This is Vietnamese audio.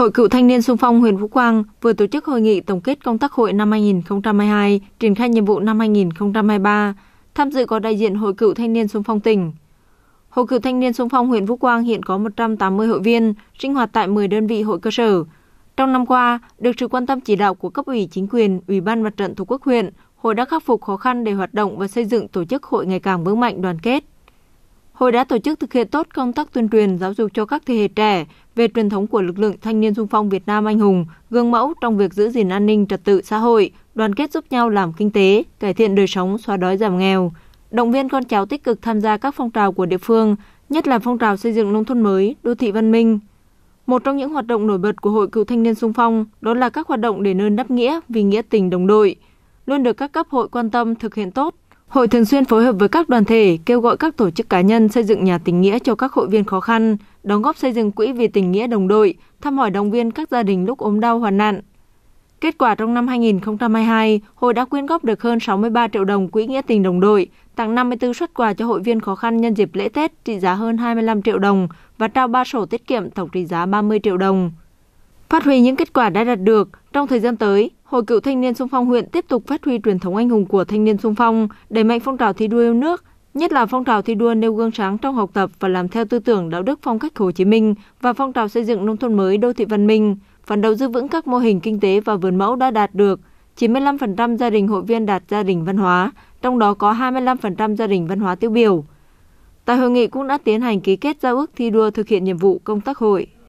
Hội Cựu Thanh niên sung phong huyện Vũ Quang vừa tổ chức hội nghị tổng kết công tác hội năm 2022, triển khai nhiệm vụ năm 2023. Tham dự có đại diện Hội Cựu Thanh niên sung phong tỉnh. Hội Cựu Thanh niên sung phong huyện Vũ Quang hiện có 180 hội viên, sinh hoạt tại 10 đơn vị hội cơ sở. Trong năm qua, được sự quan tâm chỉ đạo của cấp ủy chính quyền, Ủy ban Mặt trận Tổ quốc huyện, hội đã khắc phục khó khăn để hoạt động và xây dựng tổ chức hội ngày càng vững mạnh đoàn kết. Hội đã tổ chức thực hiện tốt công tác tuyên truyền giáo dục cho các thế hệ trẻ về truyền thống của lực lượng thanh niên sung phong Việt Nam anh hùng, gương mẫu trong việc giữ gìn an ninh trật tự xã hội, đoàn kết giúp nhau làm kinh tế, cải thiện đời sống, xóa đói giảm nghèo, động viên con cháu tích cực tham gia các phong trào của địa phương, nhất là phong trào xây dựng nông thôn mới, đô thị văn minh. Một trong những hoạt động nổi bật của Hội Cựu Thanh niên Sung Phong đó là các hoạt động để ơn đáp nghĩa vì nghĩa tình đồng đội, luôn được các cấp hội quan tâm thực hiện tốt Hội thường xuyên phối hợp với các đoàn thể, kêu gọi các tổ chức cá nhân xây dựng nhà tình nghĩa cho các hội viên khó khăn, đóng góp xây dựng quỹ vì tình nghĩa đồng đội, thăm hỏi động viên các gia đình lúc ốm đau hoàn nạn. Kết quả trong năm 2022, hội đã quyên góp được hơn 63 triệu đồng quỹ nghĩa tình đồng đội, tặng 54 xuất quà cho hội viên khó khăn nhân dịp lễ Tết trị giá hơn 25 triệu đồng và trao 3 sổ tiết kiệm tổng trị giá 30 triệu đồng. Phát huy những kết quả đã đạt được, trong thời gian tới, Hội Cựu Thanh niên Xung phong huyện tiếp tục phát huy truyền thống anh hùng của thanh niên xung phong, đẩy mạnh phong trào thi đua yêu nước, nhất là phong trào thi đua nêu gương sáng trong học tập và làm theo tư tưởng đạo đức phong cách Hồ Chí Minh và phong trào xây dựng nông thôn mới đô thị văn minh, phấn đấu giữ vững các mô hình kinh tế và vườn mẫu đã đạt được. 95% gia đình hội viên đạt gia đình văn hóa, trong đó có 25% gia đình văn hóa tiêu biểu. Tại hội nghị cũng đã tiến hành ký kết giao ước thi đua thực hiện nhiệm vụ công tác hội.